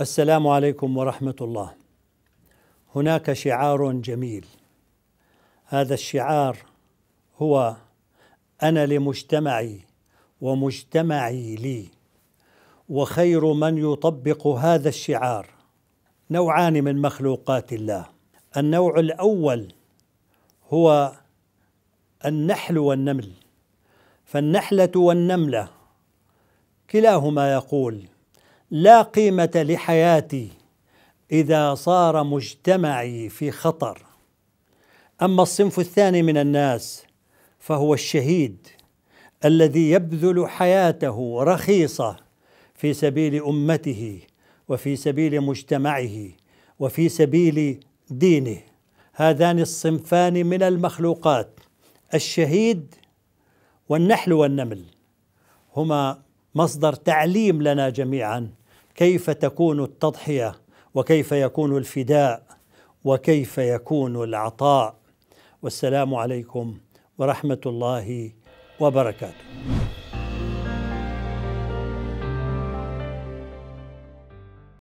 السلام عليكم ورحمه الله هناك شعار جميل هذا الشعار هو انا لمجتمعي ومجتمعي لي وخير من يطبق هذا الشعار نوعان من مخلوقات الله النوع الاول هو النحل والنمل فالنحلة والنملة كلاهما يقول لا قيمة لحياتي إذا صار مجتمعي في خطر أما الصنف الثاني من الناس فهو الشهيد الذي يبذل حياته رخيصة في سبيل أمته وفي سبيل مجتمعه وفي سبيل دينه هذان الصنفان من المخلوقات الشهيد والنحل والنمل هما مصدر تعليم لنا جميعا كيف تكون التضحيه وكيف يكون الفداء وكيف يكون العطاء والسلام عليكم ورحمه الله وبركاته